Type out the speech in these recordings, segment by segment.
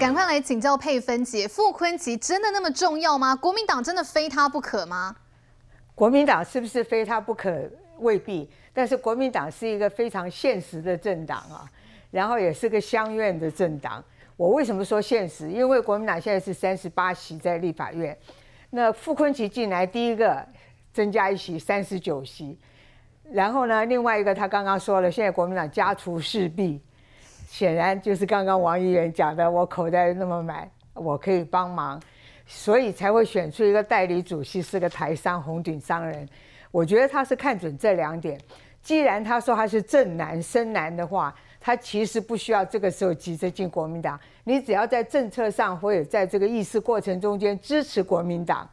赶快来请教佩芬姐，傅坤吉真的那么重要吗？国民党真的非他不可吗？国民党是不是非他不可？未必。但是国民党是一个非常现实的政党啊，然后也是个乡院的政党。我为什么说现实？因为国民党现在是三十八席在立法院，那傅坤吉进来第一个增加一席，三十九席。然后呢，另外一个他刚刚说了，现在国民党家徒四壁。显然就是刚刚王议员讲的，我口袋那么满，我可以帮忙，所以才会选出一个代理主席是个台商红顶商人。我觉得他是看准这两点，既然他说他是正南生南的话，他其实不需要这个时候急着进国民党，你只要在政策上或者在这个议事过程中间支持国民党，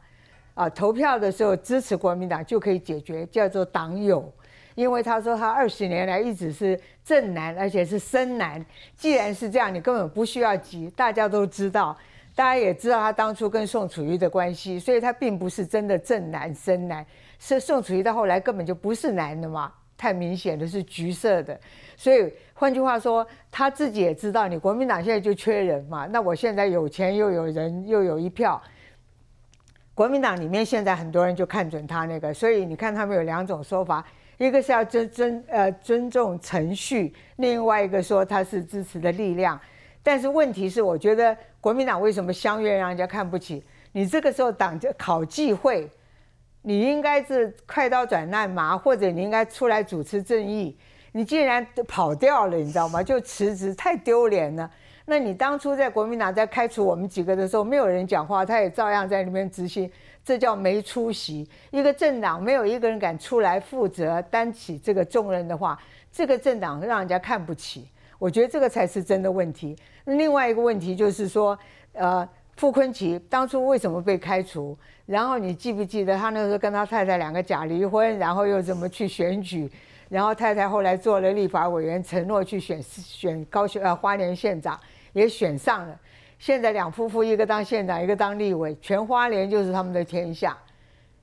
啊，投票的时候支持国民党就可以解决，叫做党友。因为他说他二十年来一直是正男，而且是生男。既然是这样，你根本不需要急。大家都知道，大家也知道他当初跟宋楚瑜的关系，所以他并不是真的正男生男。是宋楚瑜到后来根本就不是男的嘛？太明显的是橘色的。所以换句话说，他自己也知道，你国民党现在就缺人嘛？那我现在有钱又有人又有一票。国民党里面现在很多人就看准他那个，所以你看他们有两种说法。一个是要尊尊呃尊重程序，另外一个说他是支持的力量，但是问题是，我觉得国民党为什么相约让人家看不起？你这个时候党考忌会，你应该是快刀斩乱麻，或者你应该出来主持正义，你竟然跑掉了，你知道吗？就辞职，太丢脸了。那你当初在国民党在开除我们几个的时候，没有人讲话，他也照样在那边执行，这叫没出息。一个政党没有一个人敢出来负责担起这个重任的话，这个政党让人家看不起。我觉得这个才是真的问题。另外一个问题就是说，呃，傅昆奇当初为什么被开除？然后你记不记得他那时候跟他太太两个假离婚，然后又怎么去选举？然后太太后来做了立法委员，承诺去选选高雄呃花莲县长。也选上了，现在两夫妇一个当县长，一个当立委，全花莲就是他们的天下。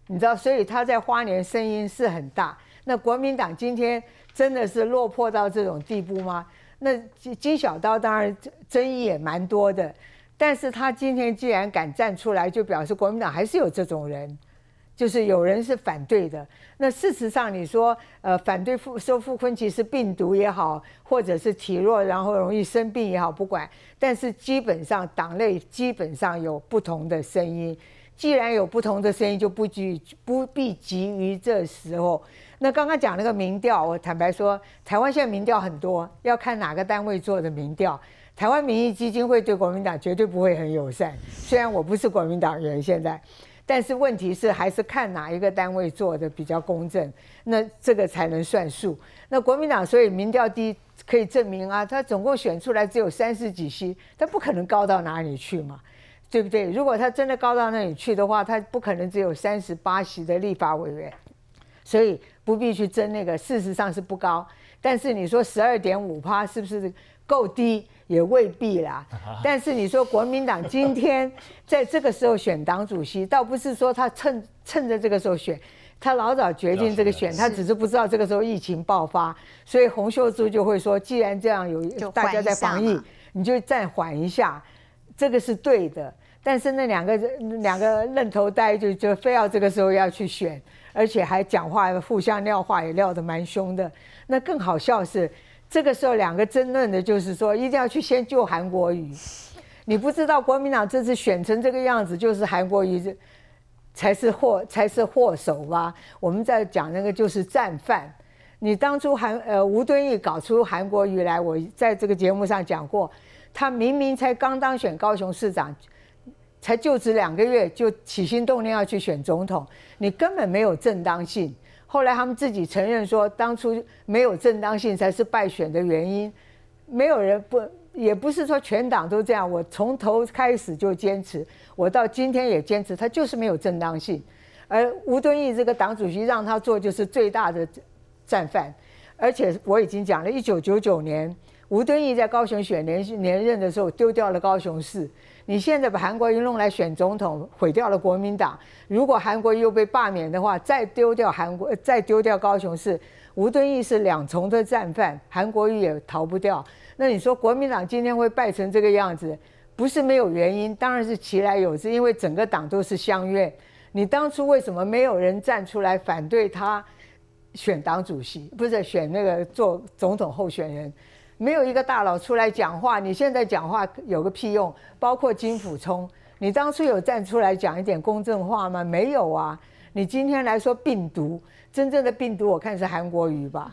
你知道，所以他在花莲声音是很大。那国民党今天真的是落魄到这种地步吗？那金小刀当然争议也蛮多的，但是他今天既然敢站出来，就表示国民党还是有这种人。就是有人是反对的，那事实上你说，呃，反对傅说傅昆其是病毒也好，或者是体弱，然后容易生病也好，不管，但是基本上党内基本上有不同的声音，既然有不同的声音，就不急不必急于这时候。那刚刚讲那个民调，我坦白说，台湾现在民调很多，要看哪个单位做的民调。台湾民意基金会对国民党绝对不会很友善，虽然我不是国民党员，现在。但是问题是，还是看哪一个单位做的比较公正，那这个才能算数。那国民党所以民调低，可以证明啊，他总共选出来只有三十几席，他不可能高到哪里去嘛，对不对？如果他真的高到那里去的话，他不可能只有三十八席的立法委员，所以不必去争那个。事实上是不高，但是你说十二点五趴是不是够低？也未必啦，但是你说国民党今天在这个时候选党主席，倒不是说他趁趁着这个时候选，他老早决定这个选，他只是不知道这个时候疫情爆发，所以洪秀柱就会说，既然这样有大家在防疫，你就暂缓一下，这个是对的。但是那两个两个愣头呆就就非要这个时候要去选，而且还讲话互相撂话也撂得蛮凶的，那更好笑是。这个时候，两个争论的就是说，一定要去先救韩国瑜。你不知道国民党这次选成这个样子，就是韩国瑜才是祸，才是祸首吧？我们在讲那个就是战犯。你当初韩呃吴敦义搞出韩国瑜来，我在这个节目上讲过，他明明才刚当选高雄市长，才就职两个月，就起心动念要去选总统，你根本没有正当性。后来他们自己承认说，当初没有正当性才是败选的原因。没有人不，也不是说全党都这样。我从头开始就坚持，我到今天也坚持，他就是没有正当性。而吴敦义这个党主席让他做，就是最大的战犯。而且我已经讲了，一九九九年吴敦义在高雄选连任的时候丢掉了高雄市。你现在把韩国瑜弄来选总统，毁掉了国民党。如果韩国瑜又被罢免的话，再丢掉韩国，再丢掉高雄市，吴敦义是两重的战犯，韩国瑜也逃不掉。那你说国民党今天会败成这个样子，不是没有原因，当然是其来有之，因为整个党都是相怨，你当初为什么没有人站出来反对他？选党主席不是选那个做总统候选人，没有一个大佬出来讲话。你现在讲话有个屁用？包括金福聪，你当初有站出来讲一点公正话吗？没有啊。你今天来说病毒，真正的病毒我看是韩国瑜吧？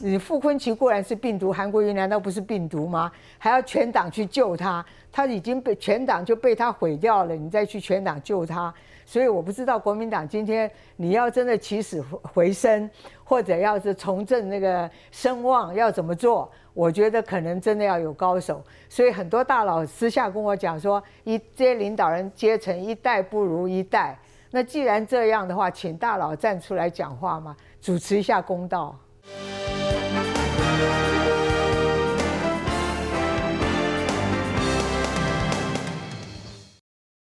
你傅昆奇固然是病毒，韩国瑜难道不是病毒吗？还要全党去救他？他已经被全党就被他毁掉了，你再去全党救他。所以我不知道国民党今天你要真的起死回生，或者要是重振那个声望要怎么做？我觉得可能真的要有高手。所以很多大佬私下跟我讲说，一这些领导人阶层一代不如一代。那既然这样的话，请大佬站出来讲话嘛，主持一下公道。